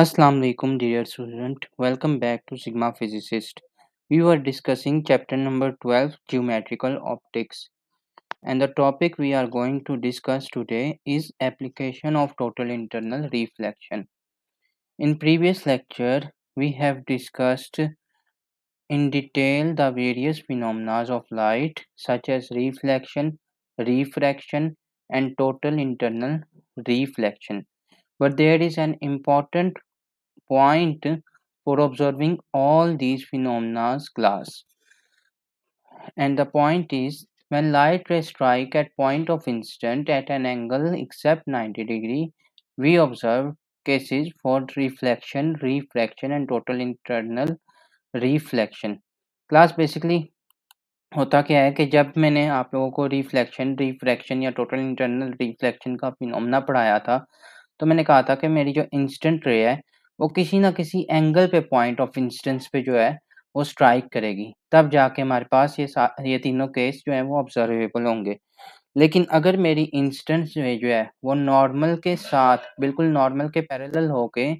Assalamu alaikum dear student welcome back to Sigma physicist we were discussing chapter number 12 geometrical optics and the topic we are going to discuss today is application of total internal reflection in previous lecture we have discussed in detail the various phenomena of light such as reflection refraction and total internal reflection but there is an important point for observing all these phenomena glass. And the point is when light rays strike at point of instant at an angle except 90 degree, we observe cases for reflection, refraction and total internal reflection. Class basically, होता क्या है कि जब मैंने आप लोगों को reflection refraction या टोटल इंटरनल रिफ्लेक्शन का फिनोमना पढ़ाया था तो मैंने कहा था कि मेरी जो इंस्टेंट रे है वो किसी ना किसी एंगल पे पॉइंट ऑफ इंस्टेंस पे जो है वो स्ट्राइक करेगी तब जाके हमारे पास ये ये तीनों केस जो है वो ऑब्जर्वेबल होंगे लेकिन अगर मेरी इंस्टेंस रे जो है वो नॉर्मल के साथ बिल्कुल नॉर्मल के पैरेलल होके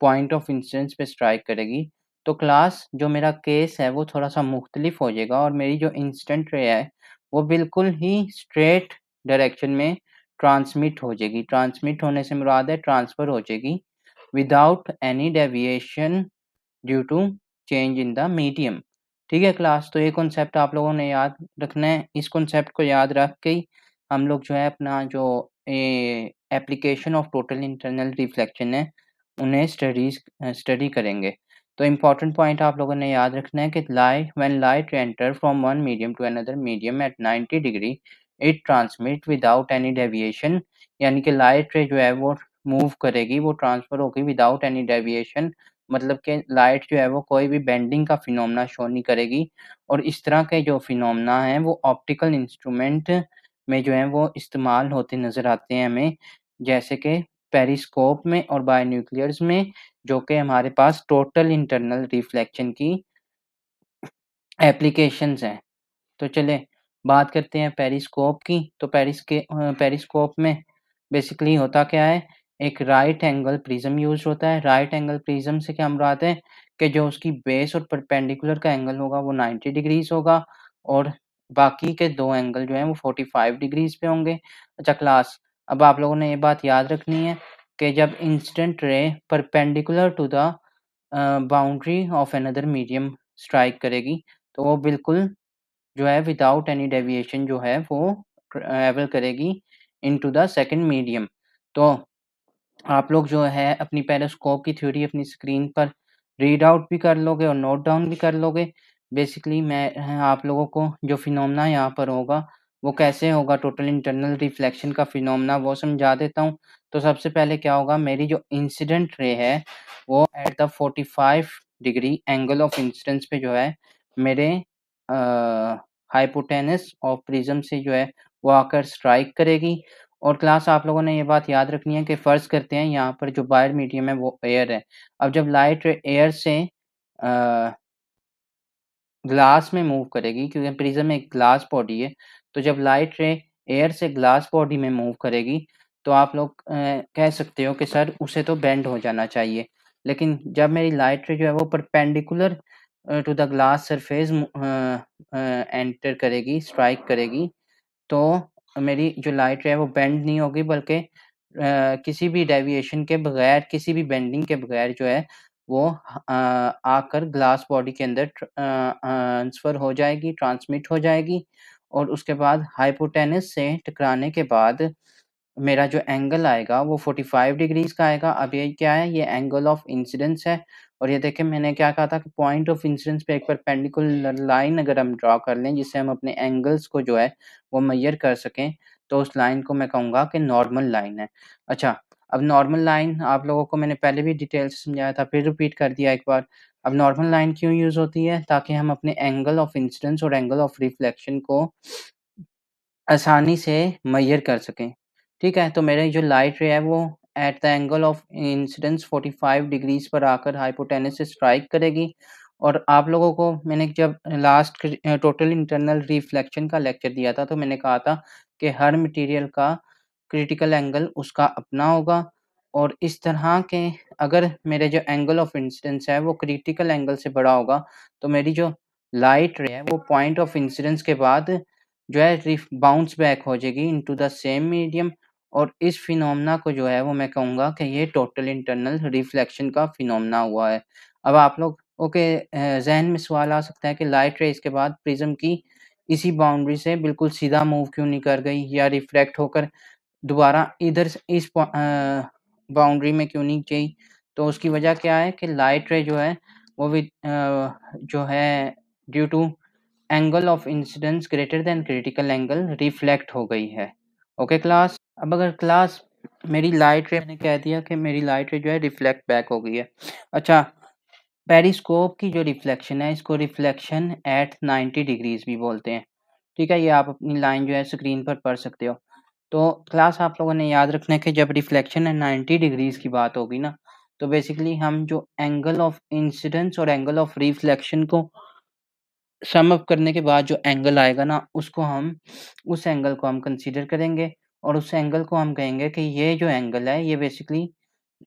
पॉइंट ऑफ इंस्टेंस पे स्ट्राइक करेगी तो क्लास जो मेरा केस है वो थोड़ा सा मुख्तलिफ हो जाएगा और मेरी जो इंस्टेंट रे है वो बिल्कुल ही स्ट्रेट डायरेक्शन में ट्रांसमिट हो जाएगी ट्रांसमिट होने से मुराद है ट्रांसफ़र हो जाएगी without any deviation due to change in the medium ठीक है क्लास तो ये कॉन्सेप्ट आप लोगों ने याद रखना है इस कॉन्सेप्ट को याद रख के ही हम लोग जो है अपना जो application of total internal reflection है उन्हें स्टडीज स्टडी करेंगे तो इम्पॉर्टेंट पॉइंट आप लोगों ने याद रखना है कि light when light enter from one medium to another medium at 90 degree it transmit without any deviation यानी कि लाइट रे जो है वो मूव करेगी वो ट्रांसफर होगी विदाउट एनी डेविएशन मतलब कि लाइट जो है वो कोई भी बेंडिंग का फिनोमना शो नहीं करेगी और इस तरह के जो फिनोमना हैं वो ऑप्टिकल इंस्ट्रूमेंट में जो है वो इस्तेमाल होते नज़र आते हैं हमें जैसे कि पेरिस्कोप में और बायोन्यूक्लियर्स में जो कि हमारे पास टोटल इंटरनल रिफ्लेक्शन की एप्लीकेशंस हैं तो चले बात करते हैं पेरिस्कोप की तो पेरिस के पेरिस्कोप में बेसिकली होता क्या है एक राइट एंगल प्रिज्म यूज होता है राइट एंगल प्रिज्म से क्या हम बात है कि जो उसकी बेस और परपेंडिकुलर का एंगल होगा वो 90 डिग्रीज होगा और बाकी के दो एंगल जो हैं वो 45 डिग्रीज पे होंगे अच्छा क्लास अब आप लोगों ने ये बात याद रखनी है कि जब incident ray perpendicular to the boundary of another medium strike करेगी तो वो बिल्कुल जो है विदाउट एनी डेविएशन जो है वो ट्रेवल करेगी इनटू द सेकंड मीडियम तो आप लोग जो है अपनी पेरास्कोप की थ्योरी अपनी स्क्रीन पर रीड आउट भी कर लोगे और नोट डाउन भी कर लोगे बेसिकली मैं आप लोगों को जो फिनोमना यहाँ पर होगा वो कैसे होगा टोटल इंटरनल रिफ्लेक्शन का फिनोमना वो समझा देता हूँ तो सबसे पहले क्या होगा मेरी जो इंसिडेंट रे है वो at the 45 degree angle of incidence पे जो है मेरे हाइपोटेनस ऑफ प्रिज्म से जो है वो आकर स्ट्राइक करेगी और क्लास आप लोगों ने ये बात याद रखनी है कि फ़र्ज़ करते हैं यहाँ पर जो बायर मीडियम है वो एयर है अब जब लाइट एयर से ग्लास में मूव करेगी क्योंकि प्रिज्म एक ग्लास बॉडी है तो जब लाइट रे एयर से ग्लास बॉडी में मूव करेगी तो आप लोग कह सकते हो कि सर उसे तो बेंड हो जाना चाहिए लेकिन जब मेरी लाइट रे जो है वो perpendicular to the glass surface enter करेगी स्ट्राइक करेगी तो मेरी जो लाइट है वो बेंड नहीं होगी बल्कि किसी भी डेविएशन के बगैर किसी भी बेंडिंग के बगैर जो है वो आकर ग्लास बॉडी के अंदर ट्रांसफ़र हो जाएगी ट्रांसमिट हो जाएगी और उसके बाद हाइपोटेनस से टकराने के बाद मेरा जो एंगल आएगा वो 45 डिग्रीज का आएगा अब ये क्या है ये एंगल ऑफ इंसिडेंस है और ये देखें मैंने क्या कहा था कि पॉइंट ऑफ इंसिडेंस पे एक परपेंडिकुलर लाइन अगर हम ड्रा कर लें जिससे हम अपने एंगल्स को जो है वो मैयर कर सकें तो उस लाइन को मैं कहूँगा कि नॉर्मल लाइन है अच्छा अब नॉर्मल लाइन आप लोगों को मैंने पहले भी डिटेल से समझाया था फिर रिपीट कर दिया एक बार अब नॉर्मल लाइन क्यों यूज़ होती है ताकि हम अपने एंगल ऑफ इंसिडेंस और एंगल ऑफ रिफ्लेक्शन को आसानी से मैयर कर सकें ठीक है तो मेरे जो लाइट रे है वो at the angle of incidence 45 degrees पर आकर हाइपोटेनस स्ट्राइक करेगी और आप लोगों को मैंने जब लास्ट टोटल इंटरनल रिफ्लेक्शन का लेक्चर दिया था तो मैंने कहा था कि हर मटेरियल का क्रिटिकल एंगल उसका अपना होगा और इस तरह के अगर मेरे जो एंगल ऑफ इंसिडेंस है वो क्रिटिकल एंगल से बड़ा होगा तो मेरी जो लाइट रे है वो पॉइंट ऑफ इंसिडेंस के बाद जो है बाउंस बैक हो जाएगी इनटू द सेम मीडियम और इस फिनोमना को जो है वो मैं कहूँगा कि ये टोटल इंटरनल रिफ्लेक्शन का फिनोमना हुआ है अब आप लोग ओके जहन में सवाल आ सकता है कि लाइट रेस के बाद प्रिज्म की इसी बाउंड्री से बिल्कुल सीधा मूव क्यों नहीं कर गई या रिफ्रैक्ट होकर दोबारा इधर इस बाउंड्री में क्यों नहीं गई तो उसकी वजह क्या है कि लाइट रे जो है वो भी जो है due to angle of incidence greater than critical angle reflect हो गई है ओके क्लास अब अगर क्लास मेरी लाइट रे मैंने कह दिया कि मेरी लाइट रे जो है रिफ्लेक्ट बैक हो गई है अच्छा पेरिस्कोप की जो रिफ्लेक्शन है इसको रिफ्लेक्शन एट 90 डिग्रीज भी बोलते हैं ठीक है ये आप अपनी लाइन जो है स्क्रीन पर पढ़ सकते हो तो क्लास आप लोगों ने याद रखना है कि जब रिफ्लेक्शन है नाइन्टी डिग्रीज की बात होगी ना तो बेसिकली हम जो एंगल ऑफ इंसिडेंस और एंगल ऑफ रिफ्लेक्शन को सम अप करने के बाद जो एंगल आएगा ना उसको हम उस एंगल को हम कंसीडर करेंगे और उस एंगल को हम कहेंगे कि ये जो एंगल है ये बेसिकली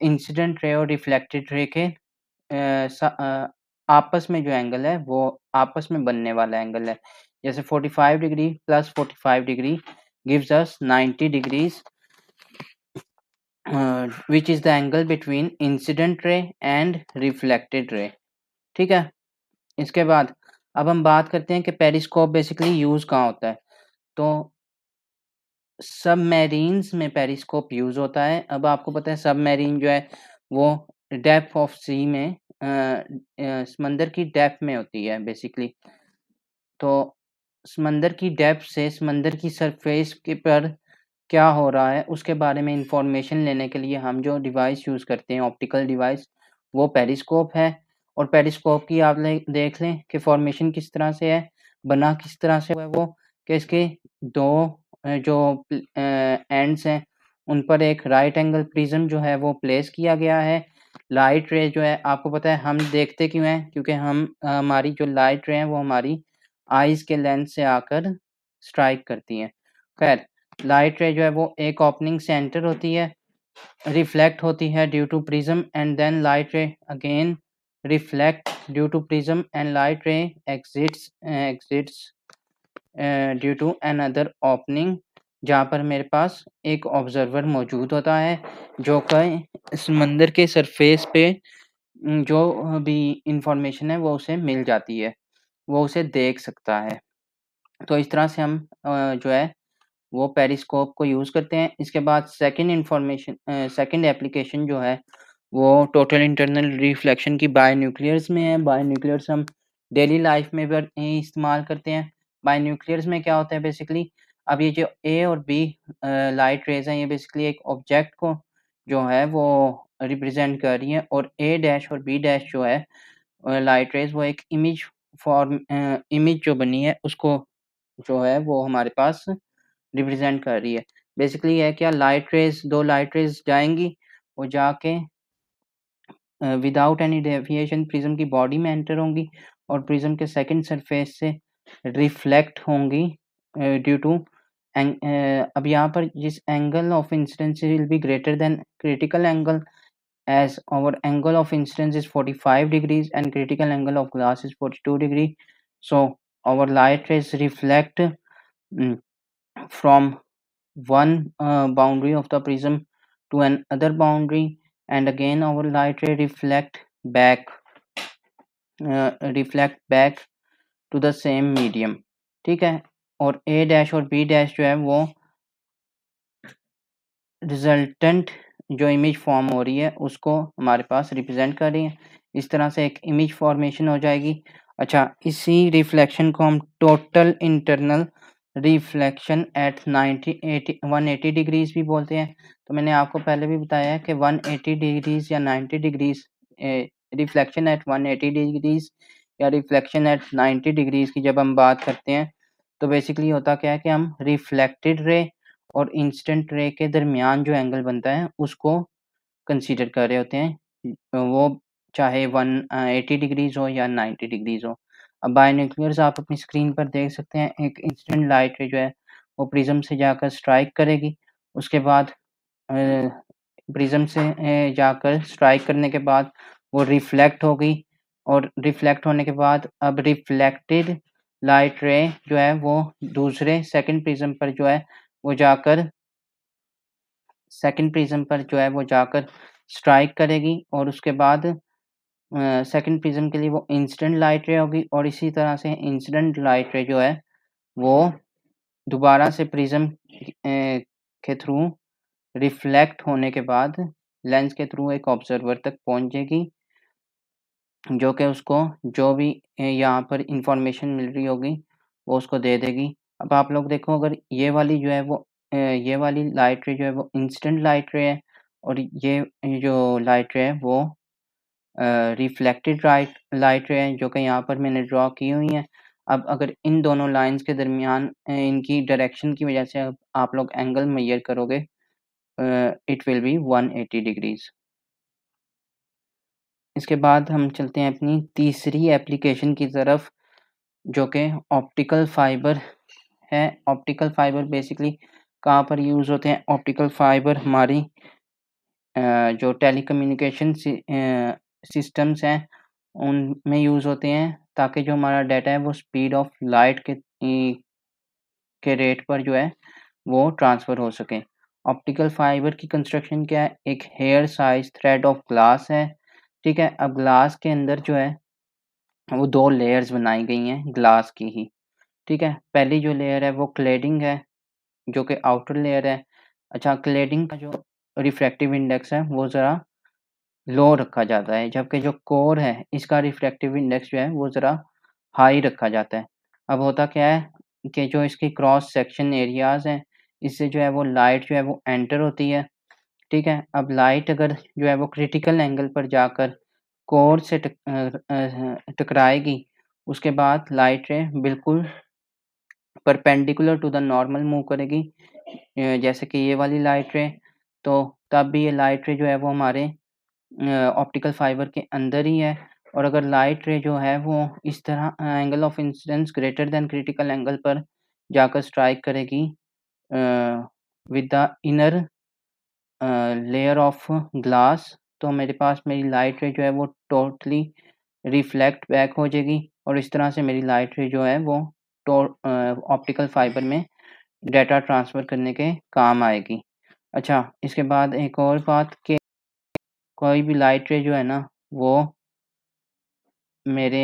इंसिडेंट रे और रिफ्लेक्टेड रे के आ, आ, आपस में जो एंगल है वो आपस में बनने वाला एंगल है जैसे 45 degree plus 45 degree gives us 90 degrees which is the angle between incident ray and reflected ray ठीक है इसके बाद अब हम बात करते हैं कि पेरिस्कोप बेसिकली यूज़ कहाँ होता है तो सब मेरीन्स में पेरिस्कोप यूज़ होता है अब आपको पता है सब मेरीन जो है वो डेप्थ ऑफ सी में समंदर की डेप्थ में होती है बेसिकली तो समंदर की डेप्थ से समंदर की सरफेस के पर क्या हो रहा है उसके बारे में इंफॉर्मेशन लेने के लिए हम जो डिवाइस यूज़ करते हैं ऑप्टिकल डिवाइस वो पेरिस्कोप है और पेरिस्कोप की आप देख लें कि फॉर्मेशन किस तरह से है बना किस तरह से हुआ है वो कि इसके दो जो एंड्स हैं उन पर एक राइट एंगल प्रिज्म जो है वो प्लेस किया गया है लाइट रे जो है आपको पता है हम देखते क्यों हैं क्योंकि हम हमारी जो लाइट रे हैं वो हमारी आइज के लेंस से आकर स्ट्राइक करती है खैर लाइट रे जो है वो एक ओपनिंग सेंटर होती है रिफ्लेक्ट होती है due to prism and then light ray again reflect due to prism and light ray exits eh, exits due to another opening जहाँ पर मेरे पास एक ऑब्जर्वर मौजूद होता है जो कि समंदर के सरफेस पे जो भी इंफॉर्मेशन है वो उसे मिल जाती है वो उसे देख सकता है तो इस तरह से हम जो है वो पेरिस्कोप को यूज़ करते हैं इसके बाद सेकंड इंफॉर्मेशन सेकंड एप्लीकेशन जो है वो टोटल इंटरनल रिफ्लेक्शन की न्यूक्लियर्स में है न्यूक्लियर्स हम डेली लाइफ में भी इस्तेमाल करते हैं न्यूक्लियर्स में क्या होता है बेसिकली अब ये जो ए और बी लाइट रेज हैं ये बेसिकली एक ऑब्जेक्ट को जो है वो रिप्रेजेंट कर रही है और ए डैश और बी डैश जो है लाइट रेज वो एक इमेज फॉर्म इमेज जो बनी है उसको जो है वो हमारे पास रिप्रेजेंट कर रही है बेसिकली है क्या लाइट रेज दो लाइट रेज जाएंगी वो जाके विदाउट एनी डेविएशन प्रिज्म की बॉडी में एंटर होंगी और प्रिज्म के सेकंड सरफेस से रिफ्लेक्ट होंगी ड्यू टू अब यहाँ पर जिस angle of incidence will be greater than critical angle as our angle of incidence is 45 degrees and critical angle of glass is 42 degree so our light rays reflect from one boundary of the prism to another boundary and again our light ray reflect back uh, reflect back to the same medium ठीक है और a dash और b dash जो है वो resultant जो image form हो रही है उसको हमारे पास रिप्रेजेंट कर रही है इस तरह से एक इमेज फॉर्मेशन हो जाएगी अच्छा इसी रिफ्लेक्शन को हम total internal reflection at 90 one 180 degrees भी बोलते हैं तो मैंने आपको पहले भी बताया है कि 180 डिग्रीज या 90 डिग्रीज रिफ्लेक्शन एट 180 डिग्रीज या रिफ्लेक्शन एट 90 डिग्रीज की जब हम बात करते हैं तो बेसिकली होता क्या है कि हम रिफ्लेक्टेड रे और इंस्टेंट रे के दरमियान जो एंगल बनता है उसको कंसिडर कर रहे होते हैं वो चाहे वन एटी डिग्रीज हो या नाइन्टी डिग्रीज हो अब बायोनिकुलर्स आप अपनी स्क्रीन पर देख सकते हैं एक इंसिडेंट लाइट जो है वो प्रिज्म से जाकर स्ट्राइक करेगी उसके बाद प्रिज्म से जाकर स्ट्राइक करने के बाद वो रिफ्लेक्ट होगी और रिफ्लेक्ट होने के बाद अब रिफ्लेक्टेड लाइट रे जो है वो दूसरे सेकंड प्रिज्म पर जो है वो जाकर सेकंड प्रिज्म पर जो है वो जाकर स्ट्राइक करेगी और उसके बाद सेकंड प्रिज्म के लिए वो इंसिडेंट लाइट रे होगी और इसी तरह से इंसिडेंट लाइट रे जो है वो दोबारा से प्रिज्म के थ्रू रिफ्लेक्ट होने के बाद लेंस के थ्रू एक ऑब्जर्वर तक पहुंचेगी जो कि उसको जो भी यहाँ पर इंफॉर्मेशन मिल रही होगी वो उसको दे देगी अब आप लोग देखो अगर ये वाली जो है वो ये वाली लाइट रे जो है वो इंस्टेंट लाइट रे है और ये जो लाइट रे है वो रिफ्लेक्टेड राइट लाइट रे हैं जो कि यहाँ पर मैंने ड्रॉ की हुई हैं अब अगर इन दोनों लाइंस के दरमियान इनकी डायरेक्शन की वजह से आप लोग एंगल मैयर करोगे इट विल बी 180 डिग्रीज इसके बाद हम चलते हैं अपनी तीसरी एप्लीकेशन की तरफ जो कि ऑप्टिकल फाइबर है ऑप्टिकल फाइबर बेसिकली कहाँ पर यूज़ होते हैं ऑप्टिकल फाइबर हमारी जो टेली कम्युनिकेशन सिस्टम्स हैं उनमें यूज़ होते हैं ताकि जो हमारा डाटा है वो स्पीड ऑफ लाइट के के रेट पर जो है वो ट्रांसफ़र हो सके ऑप्टिकल फाइबर की कंस्ट्रक्शन क्या है एक hair size thread of glass है ठीक है अब ग्लास के अंदर जो है वो दो लेयर्स बनाई गई हैं ग्लास की ही ठीक है पहली जो लेयर है वो क्लेडिंग है जो कि आउटर लेयर है अच्छा क्लेडिंग का जो रिफ्रैक्टिव इंडेक्स है वो ज़रा लो रखा जाता है जबकि जो कोर है इसका रिफ्रैक्टिव इंडेक्स जो है वो ज़रा हाई रखा जाता है अब होता क्या है कि जो इसकी क्रॉस सेक्शन एरियाज हैं इससे जो है वो लाइट जो है वो एंटर होती है ठीक है अब लाइट अगर जो है वो क्रिटिकल एंगल पर जाकर कोर से टकराएगी उसके बाद लाइट रे बिल्कुल perpendicular to the normal move करेगी जैसे कि ये वाली लाइट रे तो तब भी ये लाइट रे जो है वो हमारे ऑप्टिकल फाइबर के अंदर ही है और अगर लाइट रे जो है वो इस तरह angle of incidence greater than critical angle पर जाकर स्ट्राइक करेगी with the inner layer of glass तो मेरे पास मेरी लाइट रे जो है वो टोटली रिफ्लेक्ट बैक हो जाएगी और इस तरह से मेरी लाइट रे जो है वो ऑप्टिकल फाइबर में डाटा ट्रांसफ़र करने के काम आएगी अच्छा इसके बाद एक और बात के कोई भी लाइट रे जो है ना वो मेरे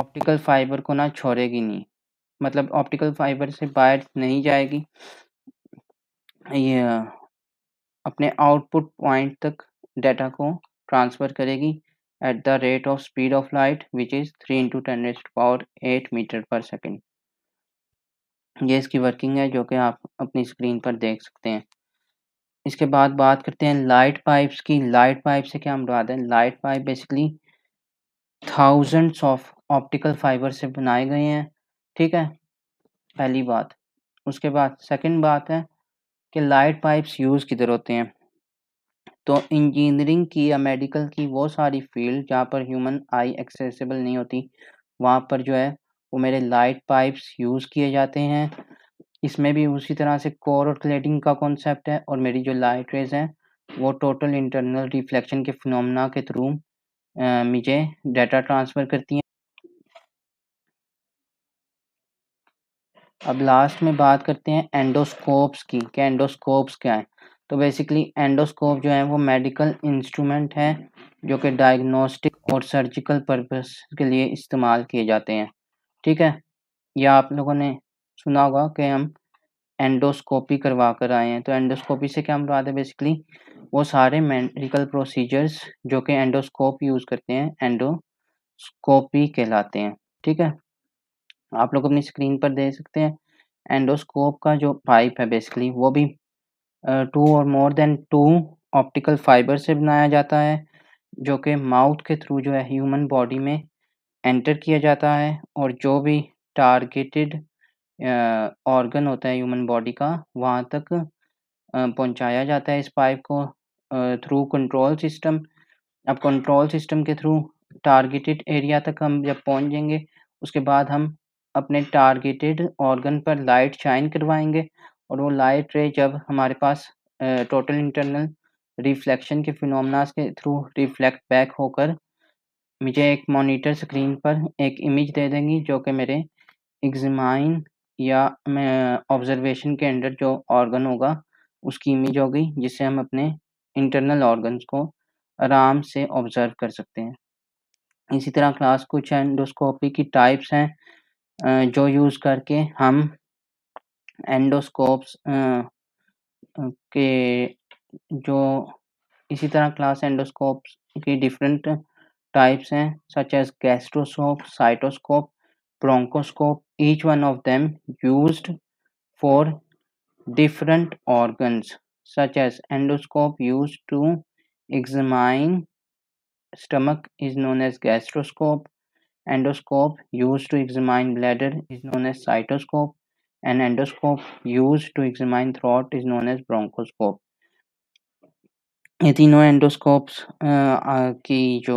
ऑप्टिकल फाइबर को ना छोड़ेगी नहीं मतलब ऑप्टिकल फाइबर से बाहर नहीं जाएगी ये अपने आउटपुट पॉइंट तक डाटा को ट्रांसफ़र करेगी at the rate of speed of light which is three into ten power eight metre per second ये इसकी वर्किंग है जो कि आप अपनी स्क्रीन पर देख सकते हैं इसके बाद बात करते हैं लाइट पाइप्स की लाइट पाइप से क्या हम है light pipe basically thousands of optical fibre से बनाए गए हैं ठीक है पहली बात उसके बाद सेकंड बात है कि लाइट पाइप्स यूज़ किधर होते हैं तो इंजीनियरिंग की या मेडिकल की वो सारी फील्ड जहाँ पर ह्यूमन आई एक्सेसिबल नहीं होती वहाँ पर जो है वो मेरे लाइट पाइप्स यूज़ किए जाते हैं इसमें भी उसी तरह से कोर और क्लेडिंग का कॉन्सेप्ट है और मेरी जो लाइट रेज है वो टोटल इंटरनल रिफ्लेक्शन के फिनमना के थ्रू मुझे डाटा ट्रांसफ़र करती हैं अब लास्ट में बात करते हैं एंडोस्कोप्स की कि एंडोस्कोप्स क्या है तो बेसिकली एंडोस्कोप जो है वो मेडिकल इंस्ट्रूमेंट है जो कि डायग्नोस्टिक और सर्जिकल पर्पस के लिए इस्तेमाल किए जाते हैं ठीक है या आप लोगों ने सुना होगा कि हम एंडोस्कोपी करवा कर आए हैं तो एंडोस्कोपी से क्या मुराद है बेसिकली वो सारे मेडिकल प्रोसीजर्स जो कि एंडोस्कोप यूज़ करते हैं एंडोस्कोपी कहलाते हैं ठीक है आप लोग अपनी स्क्रीन पर दे सकते हैं एंडोस्कोप का जो पाइप है बेसिकली वो भी टू और more than two optical fibre से बनाया जाता है जो कि माउथ के थ्रू जो है ह्यूमन बॉडी में एंटर किया जाता है और जो भी टारगेटेड ऑर्गन होता है ह्यूमन बॉडी का वहाँ तक पहुँचाया जाता है इस पाइप को थ्रू कंट्रोल सिस्टम अब कंट्रोल सिस्टम के थ्रू टारगेटेड एरिया तक हम जब पहुँच जाएंगे उसके बाद हम अपने टारगेटेड ऑर्गन पर लाइट शाइन करवाएंगे और वो लाइट रे जब हमारे पास टोटल इंटरनल रिफ्लेक्शन के फिनोमनास के थ्रू रिफ्लेक्ट बैक होकर मुझे एक मॉनिटर स्क्रीन पर एक इमेज दे देंगी जो कि मेरे एग्जामाइन या ऑब्जर्वेशन के अंडर जो ऑर्गन होगा उसकी इमेज होगी जिससे हम अपने इंटरनल ऑर्गन्स को आराम से ऑब्जर्व कर सकते हैं इसी तरह क्लास कुछ एंडोस्कोपी की टाइप्स हैं जो यूज़ करके हम एंडोस्कोप्स के जो इसी तरह क्लास एंडोस्कोप्स की डिफरेंट टाइप्स हैं such as gastroscope cystoscope bronchoscope, each one of them used for different organs such as endoscope used to examine stomach is known as gastroscope endoscope used to examine bladder is known as cytoscope and endoscope used to examine throat is known as bronchoscope ये तीनों एंडोस्कोप्स uh, की जो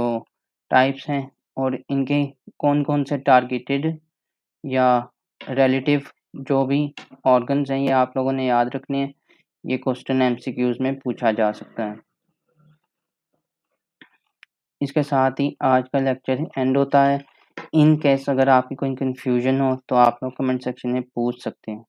types हैं और इनके कौन कौन से टारगेटेड या रिलेटिव जो भी ऑर्गन्स हैं ये आप लोगों ने याद रखने हैं ये क्वेश्चन एमसीक्यूज में पूछा जा सकता है इसके साथ ही आज का लेक्चर एंड होता है इन केस अगर आपकी कोई कंफ्यूजन हो तो आप लोग कमेंट सेक्शन में पूछ सकते हैं